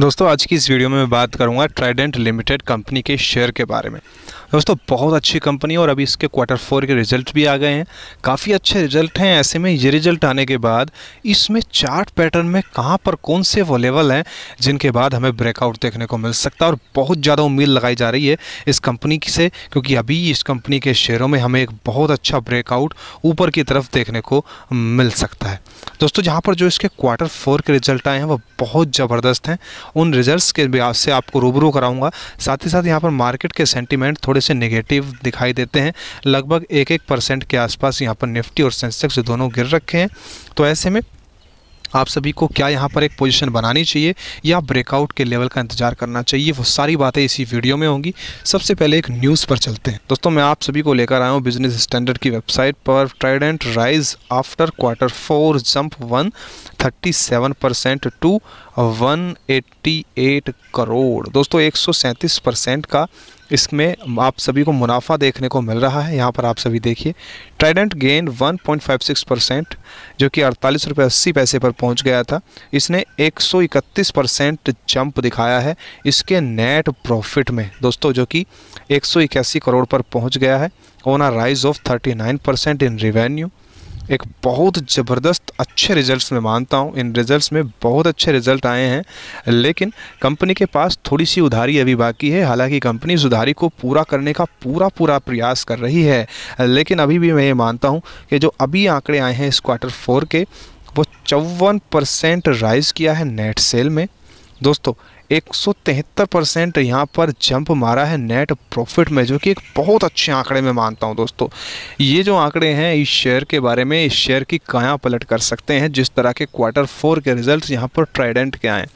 दोस्तों आज की इस वीडियो में मैं बात करूंगा ट्राइडेंट लिमिटेड कंपनी के शेयर के बारे में दोस्तों बहुत अच्छी कंपनी है और अभी इसके क्वार्टर फोर के रिजल्ट भी आ गए हैं काफ़ी अच्छे रिजल्ट हैं ऐसे में ये रिजल्ट आने के बाद इसमें चार्ट पैटर्न में कहाँ पर कौन से वो लेवल हैं जिनके बाद हमें ब्रेकआउट देखने को मिल सकता है और बहुत ज़्यादा उम्मीद लगाई जा रही है इस कंपनी से क्योंकि अभी इस कंपनी के शेयरों में हमें एक बहुत अच्छा ब्रेकआउट ऊपर की तरफ देखने को मिल सकता है दोस्तों जहाँ पर जो इसके क्वार्टर फोर के रिजल्ट आए हैं वो बहुत ज़बरदस्त हैं उन रिजल्ट्स के से आपको रूबरू कराऊंगा साथ ही साथ यहाँ पर मार्केट के सेंटीमेंट थोड़े से निगेटिव दिखाई देते हैं लगभग एक एक परसेंट के आसपास यहाँ पर निफ्टी और सेंसेक्स दोनों गिर रखे हैं तो ऐसे में आप सभी को क्या यहाँ पर एक पोजीशन बनानी चाहिए या ब्रेकआउट के लेवल का इंतजार करना चाहिए वो सारी बातें इसी वीडियो में होंगी सबसे पहले एक न्यूज़ पर चलते हैं दोस्तों मैं आप सभी को लेकर आया हूँ बिजनेस स्टैंडर्ड की वेबसाइट पर Trident rise after quarter four jump one thirty seven percent to one eighty eight crore दोस्तों एक सौ सैंतीस परसेंट का इसमें आप सभी को मुनाफा देखने को मिल रहा है यहाँ पर आप सभी देखिए ट्राइडेंट गेन 1.56 परसेंट जो कि अड़तालीस रुपये अस्सी पैसे पर पहुँच गया था इसने 131 परसेंट जंप दिखाया है इसके नेट प्रॉफिट में दोस्तों जो कि एक करोड़ पर पहुँच गया है on a rise of 39 percent in revenue एक बहुत ज़बरदस्त अच्छे रिजल्ट्स में मानता हूँ इन रिजल्ट्स में बहुत अच्छे रिजल्ट आए हैं लेकिन कंपनी के पास थोड़ी सी उधारी अभी बाकी है हालांकि कंपनी इस उधारी को पूरा करने का पूरा पूरा प्रयास कर रही है लेकिन अभी भी मैं ये मानता हूँ कि जो अभी आंकड़े आए हैं इस क्वार्टर फोर के वो चौवन परसेंट राइज़ किया है नेट सेल में दोस्तों 173 परसेंट यहाँ पर जंप मारा है नेट प्रॉफिट में जो कि एक बहुत अच्छे आंकड़े में मानता हूँ दोस्तों ये जो आंकड़े हैं इस शेयर के बारे में इस शेयर की काया पलट कर सकते हैं जिस तरह के क्वार्टर फोर के रिजल्ट यहाँ पर ट्राइडेंट के आए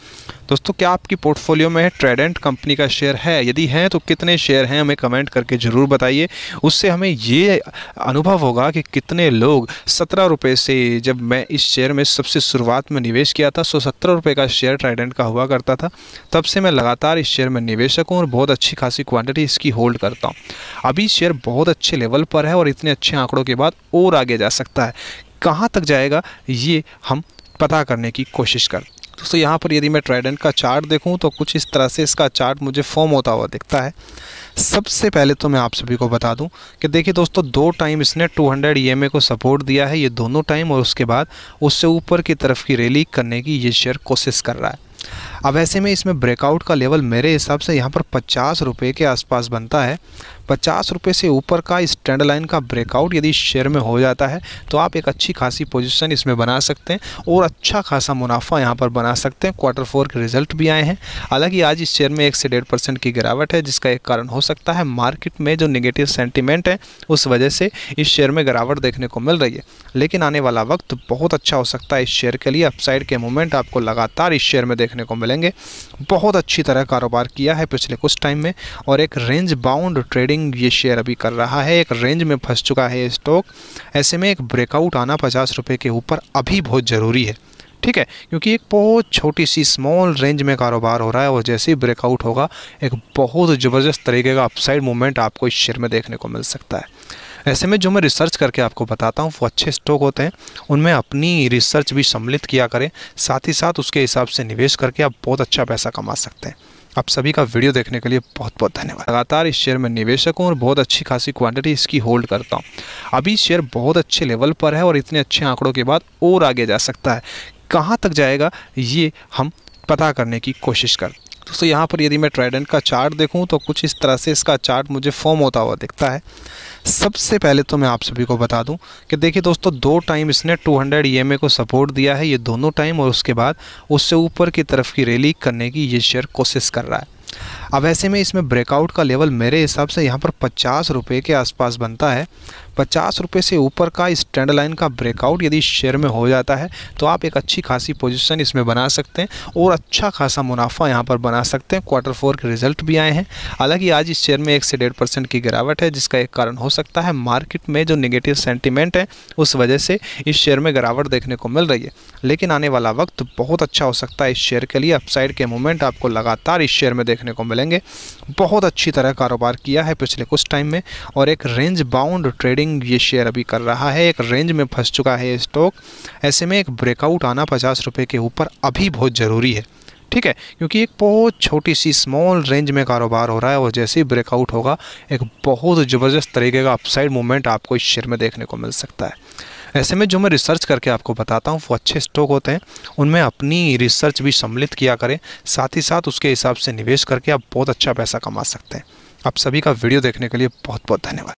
दोस्तों क्या आपकी पोर्टफोलियो में ट्रेडेंट कंपनी का शेयर है यदि हैं तो कितने शेयर हैं हमें कमेंट करके ज़रूर बताइए उससे हमें ये अनुभव होगा कि कितने लोग सत्रह रुपये से जब मैं इस शेयर में सबसे शुरुआत में निवेश किया था सो सत्रह रुपये का शेयर ट्राइडेंट का हुआ करता था तब से मैं लगातार इस शेयर में निवेशक हूँ और बहुत अच्छी खासी क्वान्टिटी इसकी होल्ड करता हूँ अभी शेयर बहुत अच्छे लेवल पर है और इतने अच्छे आंकड़ों के बाद और आगे जा सकता है कहाँ तक जाएगा ये हम पता करने की कोशिश कर दोस्तों यहाँ पर यदि मैं ट्राइडेंट का चार्ट देखूँ तो कुछ इस तरह से इसका चार्ट मुझे फॉर्म होता हुआ दिखता है सबसे पहले तो मैं आप सभी को बता दूं कि देखिए दोस्तों दो टाइम इसने 200 हंड्रेड ई को सपोर्ट दिया है ये दोनों टाइम और उसके बाद उससे ऊपर की तरफ की रैली करने की ये शेयर कोशिश कर रहा है अब ऐसे में इसमें ब्रेकआउट का लेवल मेरे हिसाब से यहाँ पर पचास रुपये के आसपास बनता है पचास रुपये से ऊपर का ट्रेंड लाइन का ब्रेकआउट यदि शेयर में हो जाता है तो आप एक अच्छी खासी पोजीशन इसमें बना सकते हैं और अच्छा खासा मुनाफा यहाँ पर बना सकते हैं क्वार्टर फोर के रिजल्ट भी आए हैं हालांकि आज इस शेयर में एक से डेढ़ परसेंट की गिरावट है जिसका एक कारण हो सकता है मार्केट में जो निगेटिव सेंटिमेंट है उस वजह से इस शेयर में गिरावट देखने को मिल रही है लेकिन आने वाला वक्त बहुत अच्छा हो सकता है इस शेयर के लिए अपसाइड के मूवमेंट आपको लगातार इस शेयर में देखने को मिलेंगे बहुत अच्छी तरह कारोबार किया है पिछले कुछ टाइम में और एक रेंज बाउंड ट्रेडिंग ये शेयर अभी कर रहा है एक रेंज में फंस चुका है स्टॉक ऐसे में एक ब्रेकआउट आना पचास रुपये के ऊपर अभी बहुत ज़रूरी है ठीक है क्योंकि एक बहुत छोटी सी स्मॉल रेंज में कारोबार हो रहा है और जैसे ही ब्रेकआउट होगा एक बहुत ज़बरदस्त तरीके का अपसाइड मूवमेंट आपको इस शेयर में देखने को मिल सकता है ऐसे में जो मैं रिसर्च करके आपको बताता हूँ वो अच्छे स्टॉक होते हैं उनमें अपनी रिसर्च भी सम्मिलित किया करें साथ ही साथ उसके हिसाब से निवेश करके आप बहुत अच्छा पैसा कमा सकते हैं आप सभी का वीडियो देखने के लिए बहुत बहुत धन्यवाद लगातार इस शेयर में निवेशक हूँ और बहुत अच्छी खासी क्वांटिटी इसकी होल्ड करता हूँ अभी शेयर बहुत अच्छे लेवल पर है और इतने अच्छे आंकड़ों के बाद और आगे जा सकता है कहाँ तक जाएगा ये हम पता करने की कोशिश कर दोस्तों यहाँ पर यदि मैं ट्राइडेंट का चार्ट देखूँ तो कुछ इस तरह से इसका चार्ट मुझे फॉर्म होता हुआ दिखता है सबसे पहले तो मैं आप सभी को बता दूं कि देखिए दोस्तों दो टाइम इसने 200 हंड्रेड e को सपोर्ट दिया है ये दोनों टाइम और उसके बाद उससे ऊपर की तरफ की रैली करने की ये शेयर कोशिश कर रहा है अब ऐसे में इसमें ब्रेकआउट का लेवल मेरे हिसाब से यहाँ पर पचास रुपये के आसपास बनता है पचास रुपये से ऊपर का स्टैंड लाइन का ब्रेकआउट यदि शेयर में हो जाता है तो आप एक अच्छी खासी पोजीशन इसमें बना सकते हैं और अच्छा खासा मुनाफा यहाँ पर बना सकते हैं क्वार्टर फोर के रिजल्ट भी आए हैं हालांकि आज इस शेयर में एक से डेढ़ परसेंट की गिरावट है जिसका एक कारण हो सकता है मार्केट में जो निगेटिव सेंटिमेंट है उस वजह से इस शेयर में गिरावट देखने को मिल रही है लेकिन आने वाला वक्त बहुत अच्छा हो सकता है इस शेयर के लिए अपसाइड के मूवमेंट आपको लगातार इस शेयर में देखने को मिलेंगे बहुत अच्छी तरह कारोबार किया है पिछले कुछ टाइम में और एक रेंज बाउंड ट्रेडिंग ट्रेडिंग ये शेयर अभी कर रहा है एक रेंज में फंस चुका है स्टॉक ऐसे में एक ब्रेकआउट आना पचास रुपये के ऊपर अभी बहुत ज़रूरी है ठीक है क्योंकि एक बहुत छोटी सी स्मॉल रेंज में कारोबार हो रहा है और जैसे ही ब्रेकआउट होगा एक बहुत ज़बरदस्त तरीके का अपसाइड मूवमेंट आपको इस शेयर में देखने को मिल सकता है ऐसे में जो मैं रिसर्च करके आपको बताता हूँ वो अच्छे स्टॉक होते हैं उनमें अपनी रिसर्च भी सम्मिलित किया करें साथ ही साथ उसके हिसाब से निवेश करके आप बहुत अच्छा पैसा कमा सकते हैं आप सभी का वीडियो देखने के लिए बहुत बहुत धन्यवाद